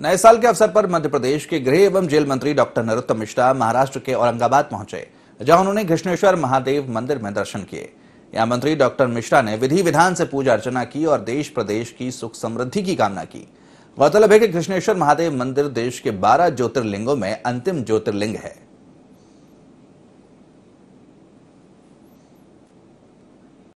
नए साल के अवसर पर मध्य प्रदेश के गृह एवं जेल मंत्री डॉक्टर नरोत्तम मिश्रा महाराष्ट्र के औरंगाबाद पहुंचे जहां उन्होंने घृष्णेश्वर महादेव मंदिर में दर्शन किए यहां मंत्री डॉक्टर मिश्रा ने विधि विधान से पूजा अर्चना की और देश प्रदेश की सुख समृद्धि की कामना की गौरतलब है कि कृष्णेश्वर महादेव मंदिर देश के बारह ज्योतिर्लिंगों में अंतिम ज्योतिर्लिंग है